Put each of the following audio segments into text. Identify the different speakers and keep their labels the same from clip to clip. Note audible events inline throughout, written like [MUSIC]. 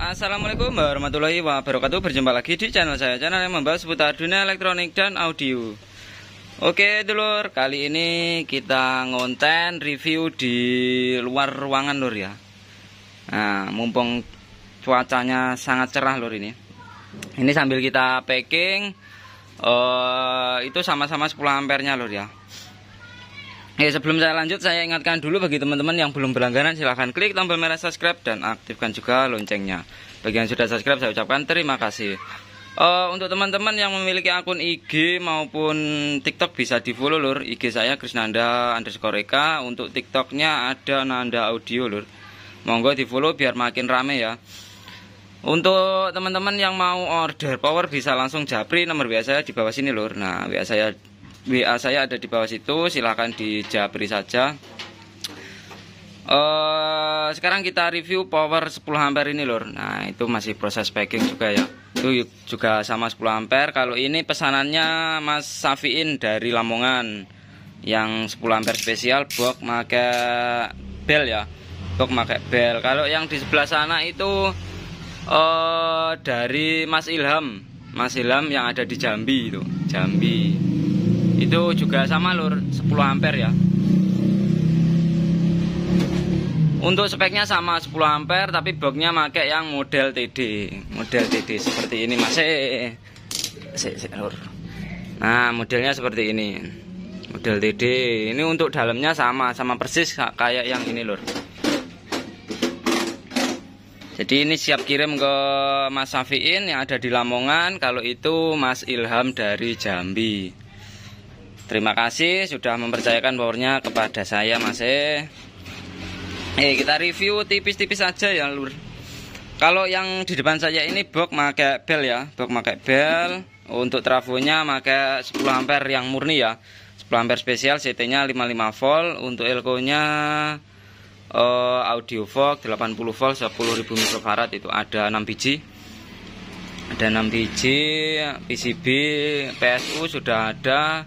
Speaker 1: Assalamualaikum warahmatullahi wabarakatuh Berjumpa lagi di channel saya Channel yang membahas seputar dunia elektronik dan audio Oke dulur Kali ini kita ngonten review di luar ruangan lur ya Nah mumpung cuacanya sangat cerah lur ini Ini sambil kita packing uh, Itu sama-sama 10 ampernya lur ya Ya sebelum saya lanjut saya ingatkan dulu bagi teman-teman yang belum berlangganan silahkan klik tombol merah subscribe dan aktifkan juga loncengnya Bagi yang sudah subscribe saya ucapkan terima kasih uh, Untuk teman-teman yang memiliki akun IG maupun TikTok bisa di follow lur IG saya Krisnanda underscore Eka Untuk TikToknya ada Nanda Audio lur Monggo di follow biar makin rame ya untuk teman-teman yang mau order power bisa langsung japri nomor biasa saya di bawah sini lur. Nah, biasa saya WA saya ada di bawah situ silahkan dijapri saja uh, sekarang kita review power 10 ampere ini lor nah itu masih proses packing juga ya itu juga sama 10 ampere kalau ini pesanannya Mas Safiin dari Lamongan yang 10 ampere spesial box make bel ya box make bel kalau yang di sebelah sana itu uh, dari Mas Ilham Mas Ilham yang ada di Jambi itu Jambi itu juga sama lur, 10 ampere ya. Untuk speknya sama 10 ampere tapi boxnya pakai yang model TD. Model TD seperti ini masih eh, eh, eh. Sik, sik lur. Nah, modelnya seperti ini. Model TD. Ini untuk dalamnya sama, sama persis kayak yang ini lur. Jadi ini siap kirim ke Mas Safiin yang ada di Lamongan. Kalau itu Mas Ilham dari Jambi. Terima kasih sudah mempercayakan powernya kepada saya Mas E. Eh kita review tipis-tipis aja ya Lur. Kalau yang di depan saya ini box make bel ya, box make bel. Untuk trafonya make 10 ampere yang murni ya. 10 ampere spesial CT-nya 55 volt, untuk elko-nya uh, eh, audio fog 80 volt 10.000 mikrofarad itu ada 6 biji ada 6 biji PCB PSU sudah ada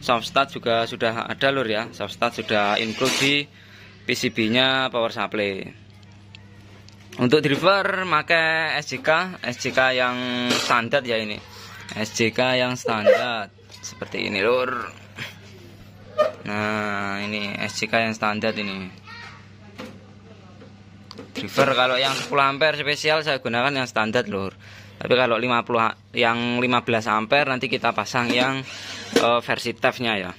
Speaker 1: Softstart juga sudah ada lur ya softstart sudah include di PCB nya power supply untuk driver pakai SJK SJK yang standar ya ini SJK yang standar seperti ini lur nah ini SJK yang standar ini driver kalau yang 10 ampere spesial saya gunakan yang standar lur tapi kalau 50 yang 15 ampere nanti kita pasang yang uh, versi TAF-nya ya.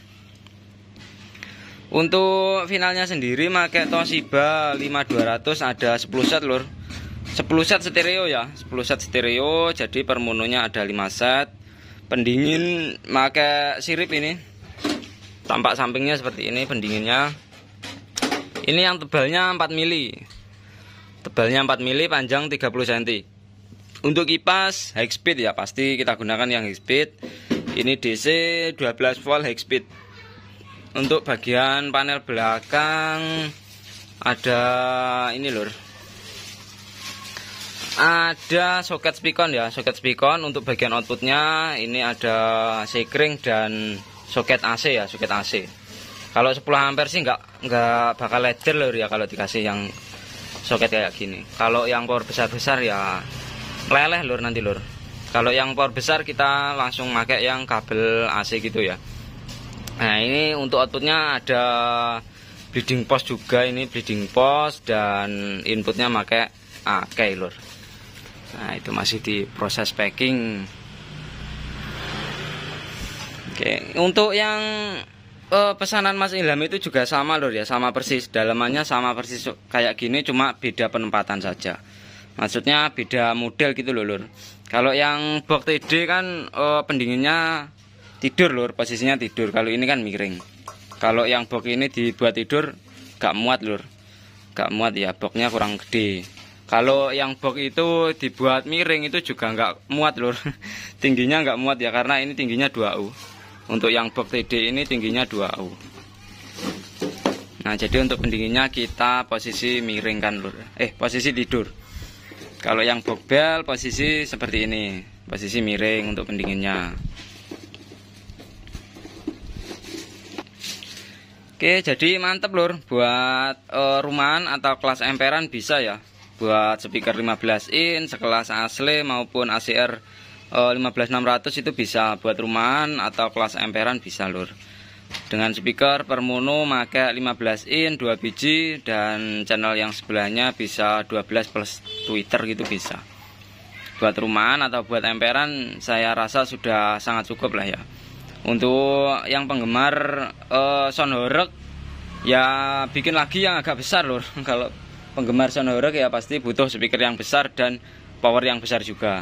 Speaker 1: Untuk finalnya sendiri pakai Toshiba 5200 ada 10 set lur. 10 set stereo ya, 10 set stereo jadi permunonya ada 5 set. Pendingin pakai sirip ini. Tampak sampingnya seperti ini pendinginnya. Ini yang tebalnya 4 mili Tebalnya 4 mili panjang 30 cm Untuk kipas high speed ya pasti kita gunakan yang high speed ini DC 12 volt high speed untuk bagian panel belakang ada ini lur ada soket spikon ya soket spikon untuk bagian outputnya ini ada sekring dan soket AC ya soket AC kalau 10 ampere sih nggak nggak bakal leder lur ya kalau dikasih yang soket kayak gini kalau yang power besar-besar ya leleh lur nanti lur kalau yang power besar kita langsung pakai yang kabel AC gitu ya nah ini untuk outputnya ada bleeding post juga ini bleeding post dan inputnya pakai AK ah, lur nah itu masih di proses packing oke untuk yang uh, pesanan Mas Ilham itu juga sama lor ya sama persis dalamannya sama persis kayak gini cuma beda penempatan saja maksudnya beda model gitu loh lur kalau yang box TD kan uh, pendinginnya tidur lur posisinya tidur kalau ini kan miring kalau yang box ini dibuat tidur gak muat lur gak muat ya boxnya kurang gede kalau yang box itu dibuat miring itu juga gak muat lur [LAUGHS] tingginya gak muat ya karena ini tingginya 2U untuk yang box TD ini tingginya 2U nah jadi untuk pendinginnya kita posisi miringkan lur eh posisi tidur kalau yang bobel posisi seperti ini, posisi miring untuk pendinginnya. Oke, jadi mantep lur buat uh, rumahan atau kelas emperan bisa ya. Buat speaker 15 in sekelas asli maupun ACR uh, 15600 itu bisa buat rumahan atau kelas emperan bisa lur dengan speaker Permono maka 15 in 2 biji dan channel yang sebelahnya bisa 12 plus Twitter gitu bisa buat rumahan atau buat emperan saya rasa sudah sangat cukup lah ya untuk yang penggemar uh, sound horek ya bikin lagi yang agak besar loh [LAUGHS] kalau penggemar sound horek ya pasti butuh speaker yang besar dan power yang besar juga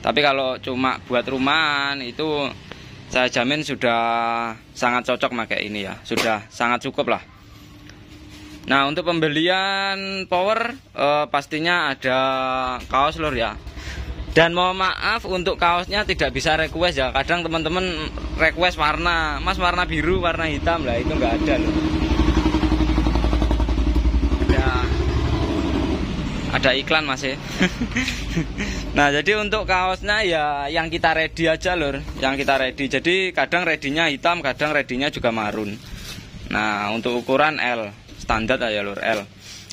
Speaker 1: tapi kalau cuma buat rumahan itu saya jamin sudah sangat cocok pakai ini ya sudah sangat cukup lah nah untuk pembelian power eh, pastinya ada kaos lur ya dan mohon maaf untuk kaosnya tidak bisa request ya kadang teman-teman request warna mas warna biru warna hitam lah itu nggak ada loh ada iklan masih. Ya? [LAUGHS] nah jadi untuk kaosnya ya yang kita ready aja lur, yang kita ready jadi kadang readynya hitam kadang readynya juga marun nah untuk ukuran L standar aja lur, L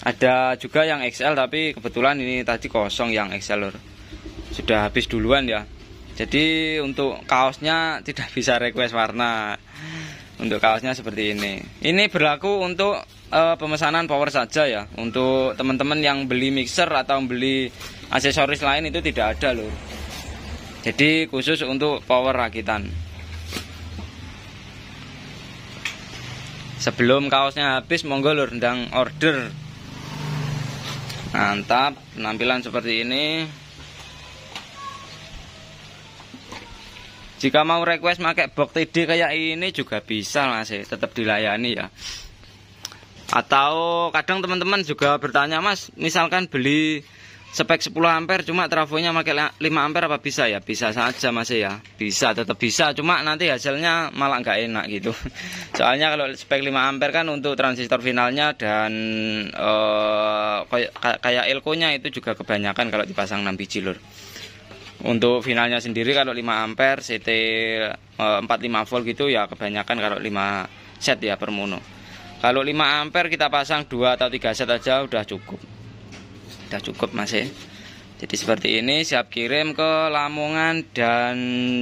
Speaker 1: ada juga yang XL tapi kebetulan ini tadi kosong yang XL lor sudah habis duluan ya jadi untuk kaosnya tidak [LAUGHS] bisa request warna untuk kaosnya seperti ini ini berlaku untuk uh, pemesanan power saja ya untuk teman-teman yang beli mixer atau beli aksesoris lain itu tidak ada loh jadi khusus untuk power rakitan sebelum kaosnya habis monggo lur order mantap penampilan seperti ini jika mau request pakai box TD kayak ini juga bisa masih eh. tetap dilayani ya atau kadang teman-teman juga bertanya, Mas, misalkan beli spek 10 ampere cuma trafonya pakai 5 ampere apa bisa ya? Bisa saja masih ya. Bisa, tetap bisa, cuma nanti hasilnya malah nggak enak gitu. [LAUGHS] Soalnya kalau spek 5 ampere kan untuk transistor finalnya dan uh, kayak kayak nya itu juga kebanyakan kalau dipasang 6 biji lur. Untuk finalnya sendiri kalau 5 ampere CT 45 eh, volt gitu ya kebanyakan kalau 5 set ya per mono. Kalau 5 ampere kita pasang 2 atau 3 set aja udah cukup. Udah cukup Mas ya. Jadi seperti ini siap kirim ke Lamongan dan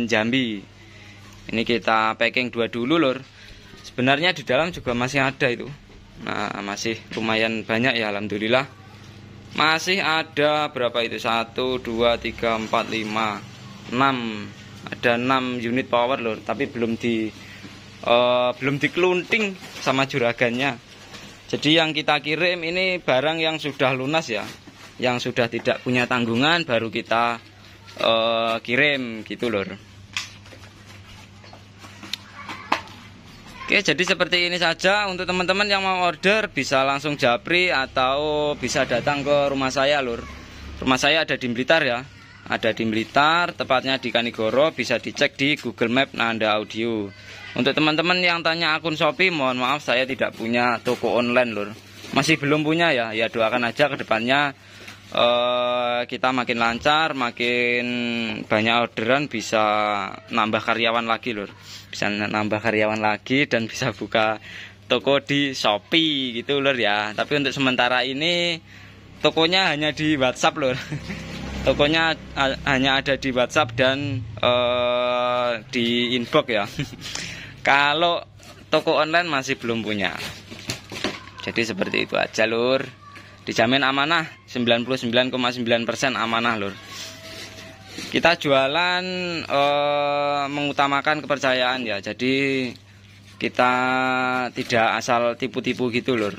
Speaker 1: Jambi. Ini kita packing dua dulu lor Sebenarnya di dalam juga masih ada itu. Nah, masih lumayan banyak ya alhamdulillah. Masih ada berapa itu? 1 2 3 4 5 6. Ada 6 unit power lor tapi belum di Eh, belum dikelunting sama juragannya jadi yang kita kirim ini barang yang sudah lunas ya yang sudah tidak punya tanggungan baru kita uh, kirim gitu lor Oke jadi seperti ini saja untuk teman-teman yang mau order bisa langsung japri atau bisa datang ke rumah saya lur rumah saya ada di Blitar ya ada di Blitar, tepatnya di Kanigoro, bisa dicek di Google Map Nanda Audio. Untuk teman-teman yang tanya akun Shopee, mohon maaf saya tidak punya toko online lur. Masih belum punya ya. Ya doakan aja kedepannya uh, eh, kita makin lancar, makin banyak orderan bisa nambah karyawan lagi lur. Bisa nambah karyawan lagi dan bisa buka toko di Shopee gitu lur ya. Tapi untuk sementara ini tokonya hanya di WhatsApp lur. [LAUGHS] tokonya hanya ada di WhatsApp dan uh, di inbox ya. [LAUGHS] Kalau toko online masih belum punya. Jadi seperti itu aja lur. Dijamin amanah 99,9% amanah lur. Kita jualan e, mengutamakan kepercayaan ya. Jadi kita tidak asal tipu-tipu gitu lur.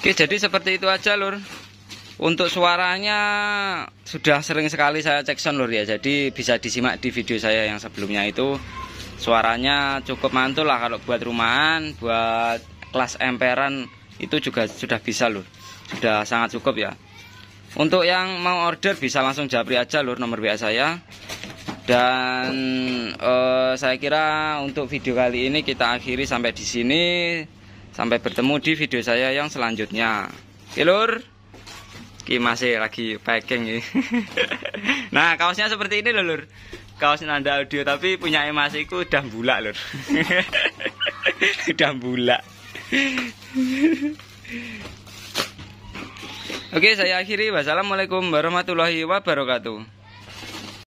Speaker 1: Oke, jadi seperti itu aja lur. Untuk suaranya sudah sering sekali saya cek sound lur ya. Jadi bisa disimak di video saya yang sebelumnya itu. Suaranya cukup mantul lah kalau buat rumahan, buat kelas emperan itu juga sudah bisa lur. Sudah sangat cukup ya. Untuk yang mau order bisa langsung japri aja lur nomor WA saya. Dan uh, saya kira untuk video kali ini kita akhiri sampai di sini. Sampai bertemu di video saya yang selanjutnya. Oke lur. Ki masih lagi packing ya. [LAUGHS] nah, kaosnya seperti ini loh, Lur. Kaos Nanda Audio tapi punya Mas itu udah bulat Lur. [LAUGHS] udah bulat. Oke, saya akhiri. Wassalamualaikum warahmatullahi wabarakatuh.